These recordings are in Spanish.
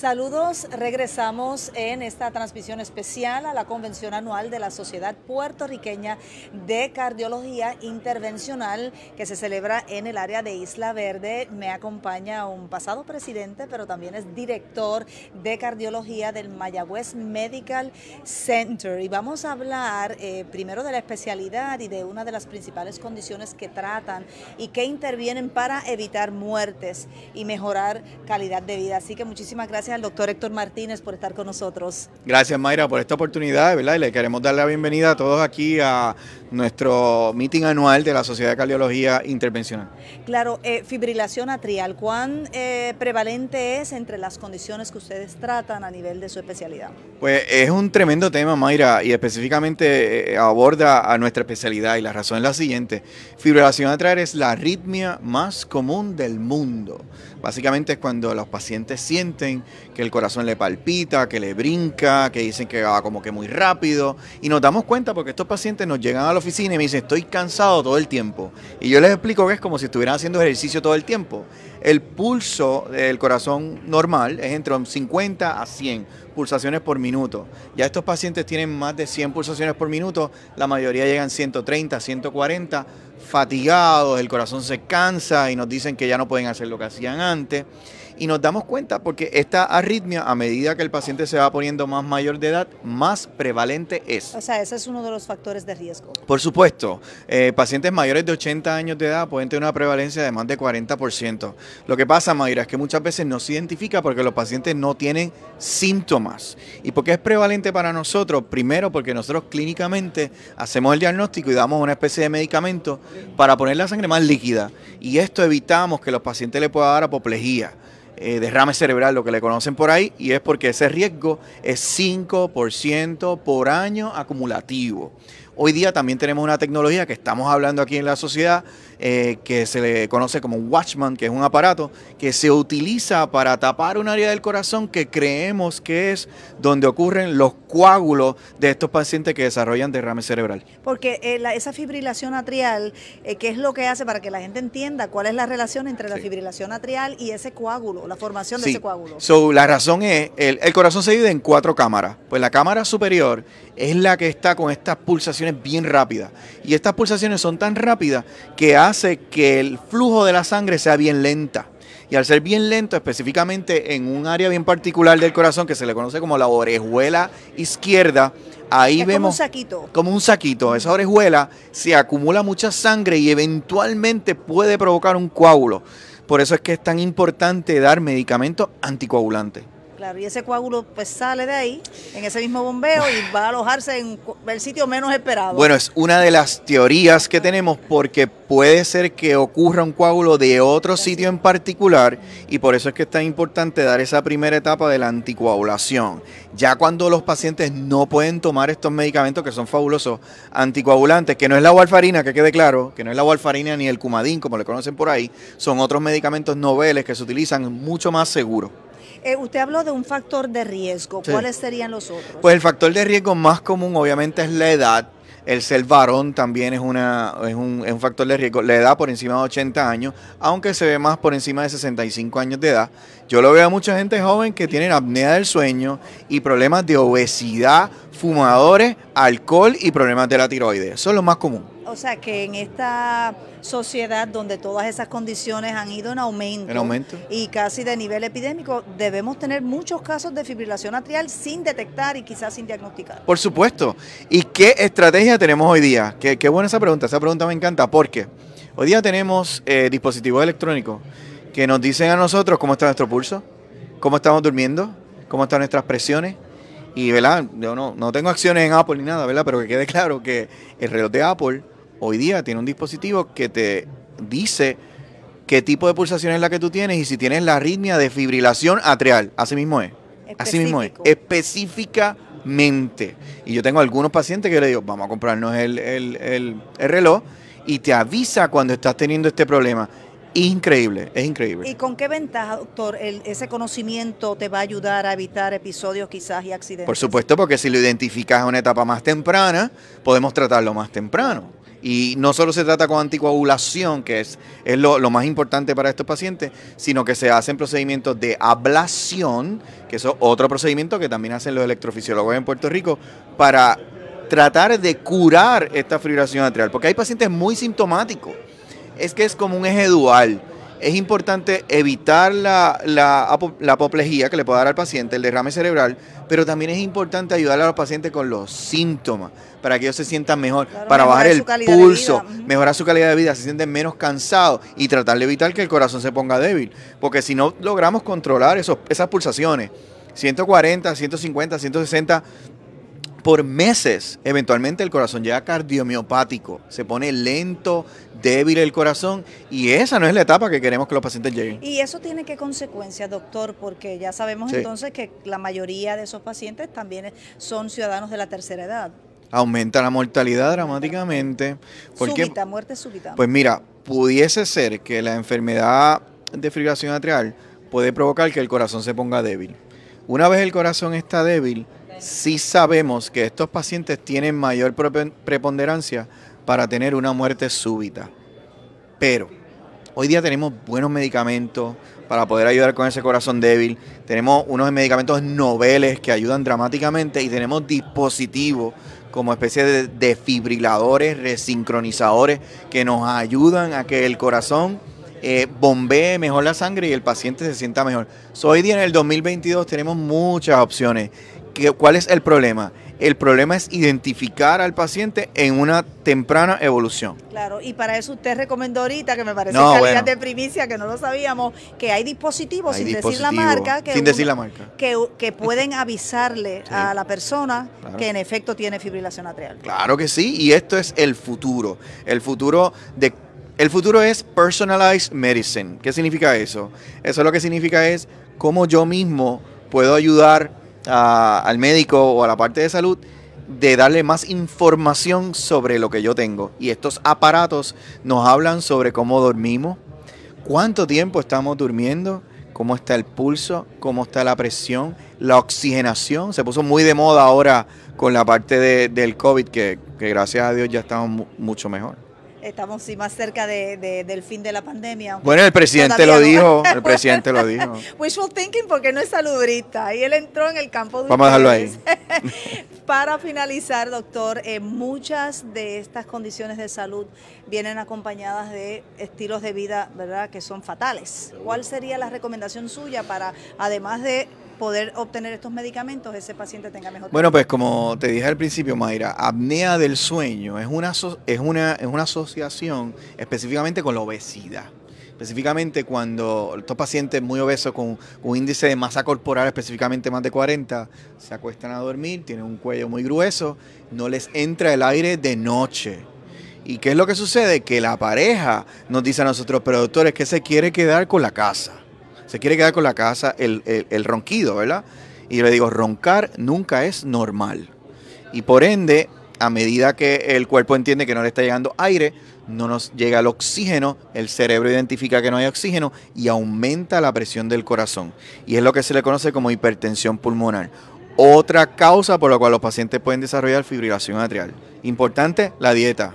Saludos, regresamos en esta transmisión especial a la convención anual de la Sociedad Puertorriqueña de Cardiología Intervencional que se celebra en el área de Isla Verde. Me acompaña un pasado presidente, pero también es director de cardiología del Mayagüez Medical Center. Y vamos a hablar eh, primero de la especialidad y de una de las principales condiciones que tratan y que intervienen para evitar muertes y mejorar calidad de vida. Así que muchísimas gracias al doctor Héctor Martínez por estar con nosotros. Gracias Mayra por esta oportunidad, ¿verdad? Y le queremos dar la bienvenida a todos aquí a nuestro meeting anual de la Sociedad de Cardiología Intervencional. Claro, eh, fibrilación atrial, ¿cuán eh, prevalente es entre las condiciones que ustedes tratan a nivel de su especialidad? Pues es un tremendo tema, Mayra, y específicamente eh, aborda a nuestra especialidad y la razón es la siguiente. Fibrilación atrial es la arritmia más común del mundo. Básicamente es cuando los pacientes sienten que el corazón le palpita, que le brinca, que dicen que va como que muy rápido, y nos damos cuenta porque estos pacientes nos llegan a los oficina y me dice, estoy cansado todo el tiempo. Y yo les explico que es como si estuvieran haciendo ejercicio todo el tiempo. El pulso del corazón normal es entre 50 a 100 pulsaciones por minuto. Ya estos pacientes tienen más de 100 pulsaciones por minuto, la mayoría llegan 130, 140, fatigados, el corazón se cansa y nos dicen que ya no pueden hacer lo que hacían antes. Y nos damos cuenta porque esta arritmia, a medida que el paciente se va poniendo más mayor de edad, más prevalente es. O sea, ese es uno de los factores de riesgo. Por supuesto, eh, pacientes mayores de 80 años de edad pueden tener una prevalencia de más de 40%. Lo que pasa, Mayra, es que muchas veces no se identifica porque los pacientes no tienen síntomas. ¿Y por qué es prevalente para nosotros? Primero, porque nosotros clínicamente hacemos el diagnóstico y damos una especie de medicamento para poner la sangre más líquida. Y esto evitamos que los pacientes le pueda dar apoplejía. Eh, derrame cerebral, lo que le conocen por ahí, y es porque ese riesgo es 5% por año acumulativo. Hoy día también tenemos una tecnología que estamos hablando aquí en la sociedad, eh, que se le conoce como Watchman, que es un aparato que se utiliza para tapar un área del corazón que creemos que es donde ocurren los coágulos de estos pacientes que desarrollan derrame cerebral. Porque eh, esa fibrilación atrial, eh, ¿qué es lo que hace para que la gente entienda cuál es la relación entre la fibrilación atrial y ese coágulo, la formación de ese coágulo? So, la razón es, el, el corazón se divide en cuatro cámaras. Pues la cámara superior es la que está con estas pulsaciones bien rápidas. Y estas pulsaciones son tan rápidas que hace que el flujo de la sangre sea bien lenta. Y al ser bien lento, específicamente en un área bien particular del corazón que se le conoce como la orejuela izquierda, ahí vemos como un saquito. Como un saquito, esa orejuela se acumula mucha sangre y eventualmente puede provocar un coágulo. Por eso es que es tan importante dar medicamentos anticoagulantes. Claro, y ese coágulo pues sale de ahí, en ese mismo bombeo, y va a alojarse en el sitio menos esperado. Bueno, es una de las teorías que tenemos porque puede ser que ocurra un coágulo de otro sitio en particular y por eso es que es tan importante dar esa primera etapa de la anticoagulación. Ya cuando los pacientes no pueden tomar estos medicamentos que son fabulosos, anticoagulantes, que no es la warfarina, que quede claro, que no es la warfarina ni el cumadín, como le conocen por ahí, son otros medicamentos noveles que se utilizan mucho más seguros. Eh, usted habló de un factor de riesgo. ¿Cuáles serían los otros? Pues el factor de riesgo más común obviamente es la edad. El ser varón también es, una, es, un, es un factor de riesgo. La edad por encima de 80 años, aunque se ve más por encima de 65 años de edad. Yo lo veo a mucha gente joven que tienen apnea del sueño y problemas de obesidad, fumadores, alcohol y problemas de la tiroides. son es lo más comunes o sea, que en esta sociedad donde todas esas condiciones han ido en aumento, y casi de nivel epidémico, debemos tener muchos casos de fibrilación atrial sin detectar y quizás sin diagnosticar. Por supuesto. ¿Y qué estrategia tenemos hoy día? Qué, buena esa pregunta, esa pregunta me encanta, porque hoy día tenemos eh, dispositivos electrónicos que nos dicen a nosotros cómo está nuestro pulso, cómo estamos durmiendo, cómo están nuestras presiones. Y, ¿verdad? Yo no, no tengo acciones en Apple ni nada, ¿verdad? Pero que quede claro que el reloj de Apple hoy día tiene un dispositivo que te dice qué tipo de pulsación es la que tú tienes y si tienes la arritmia de fibrilación atrial. Así mismo es. Así mismo es. Específicamente. Y yo tengo algunos pacientes que le digo, vamos a comprarnos el, reloj y te avisa cuando estás teniendo este problema. Increíble, es increíble. ¿Y con qué ventaja, doctor, ese conocimiento te va a ayudar a evitar episodios quizás y accidentes? Por supuesto, porque si lo identificas a una etapa más temprana, podemos tratarlo más temprano. Y no solo se trata con anticoagulación, que es, lo, más importante para estos pacientes, sino que se hacen procedimientos de ablación, que es otro procedimiento que también hacen los electrofisiólogos en Puerto Rico, para tratar de curar esta fibrilación atrial. Porque hay pacientes muy sintomáticos. Es que es como un eje dual es importante evitar la, la, apoplejía que le puede dar al paciente, el derrame cerebral, pero también es importante ayudar a los pacientes con los síntomas para que ellos se sientan mejor, para bajar el pulso, mejorar su calidad de vida, se sienten menos cansados y tratar de evitar que el corazón se ponga débil. Porque si no logramos controlar esas pulsaciones, 140, 150, 160 por meses. Eventualmente el corazón llega cardiomiopático, se pone lento, débil el corazón y esa no es la etapa que queremos que los pacientes lleguen. ¿Y eso tiene qué consecuencias, doctor? Porque ya sabemos entonces que la mayoría de esos pacientes también son ciudadanos de la tercera edad. Aumenta la mortalidad dramáticamente. Porque, súbita, muerte súbita. Pues mira, pudiese ser que la enfermedad de fibrilación atrial puede provocar que el corazón se ponga débil. Una vez el corazón está débil, sí sabemos que estos pacientes tienen mayor preponderancia para tener una muerte súbita. Pero hoy día tenemos buenos medicamentos para poder ayudar con ese corazón débil. Tenemos unos medicamentos noveles que ayudan dramáticamente y tenemos dispositivos como especie de defibriladores, resincronizadores que nos ayudan a que el corazón eh, bombee mejor la sangre y el paciente se sienta mejor. hoy día en el 2022 tenemos muchas opciones. ¿Qué, ¿Cuál es el problema? El problema es identificar al paciente en una temprana evolución. Claro, y para eso usted recomendó ahorita, que me parece una calidad de primicia, que no lo sabíamos, que hay dispositivos, sin decir la marca, que, pueden avisarle a la persona que en efecto tiene fibrilación atrial. Claro que sí, y esto es el futuro. El futuro de el futuro es personalized medicine. ¿Qué significa eso? Eso lo que significa es cómo yo mismo puedo ayudar ah, al médico o a la parte de salud de darle más información sobre lo que yo tengo. Y estos aparatos nos hablan sobre cómo dormimos, cuánto tiempo estamos durmiendo, cómo está el pulso, cómo está la presión, la oxigenación. Se puso muy de moda ahora con la parte del COVID, que, gracias a Dios ya estamos mucho mejor estamos más cerca del fin de la pandemia. Bueno, el presidente lo dijo, el presidente lo dijo. Wishful thinking porque no es saludrita y él entró en el campo de Vamos a dejarlo ahí. Para finalizar, doctor, eh, muchas de estas condiciones de salud vienen acompañadas de estilos de vida, ¿verdad?, que son fatales. ¿Cuál sería la recomendación suya para, además de poder obtener estos medicamentos, ese paciente tenga mejor. Bueno, pues como te dije al principio, Mayra, apnea del sueño es una, es una, asociación específicamente con la obesidad específicamente cuando estos pacientes muy obesos con, un índice de masa corporal específicamente más de 40 se acuestan a dormir, tienen un cuello muy grueso, no les entra el aire de noche. ¿Y qué es lo que sucede? Que la pareja nos dice a nosotros, pero doctores, que se quiere quedar con la casa se quiere quedar con la casa, el, ronquido, ¿verdad? Y le digo, roncar nunca es normal. Y por ende, a medida que el cuerpo entiende que no le está llegando aire, no nos llega el oxígeno, el cerebro identifica que no hay oxígeno y aumenta la presión del corazón. Y es lo que se le conoce como hipertensión pulmonar. Otra causa por la cual los pacientes pueden desarrollar fibrilación atrial. Importante, la dieta.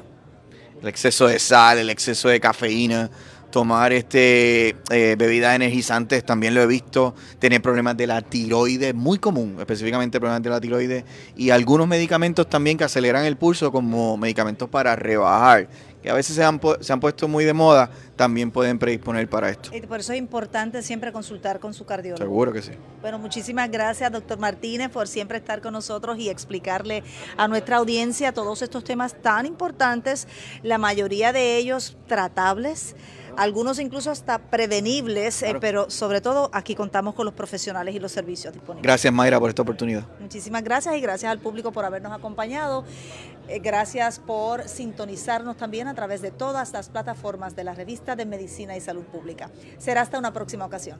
El exceso de sal, el exceso de cafeína, tomar este, eh, bebidas energizantes, también lo he visto, tener problemas de la tiroides, muy común, específicamente problemas de la tiroides, y algunos medicamentos también que aceleran el pulso, como medicamentos para rebajar, que a veces se han, se han puesto muy de moda, también pueden predisponer para esto. Y por eso es importante siempre consultar con su cardiólogo. Seguro que sí. Bueno, muchísimas gracias, doctor Martínez, por siempre estar con nosotros y explicarle a nuestra audiencia todos estos temas tan importantes, la mayoría de ellos tratables algunos incluso hasta prevenibles, eh, pero sobre todo aquí contamos con los profesionales y los servicios disponibles. Gracias Mayra por esta oportunidad. Muchísimas gracias y gracias al público por habernos acompañado. Eh, gracias por sintonizarnos también a través de todas las plataformas de la revista de Medicina y Salud Pública. Será hasta una próxima ocasión.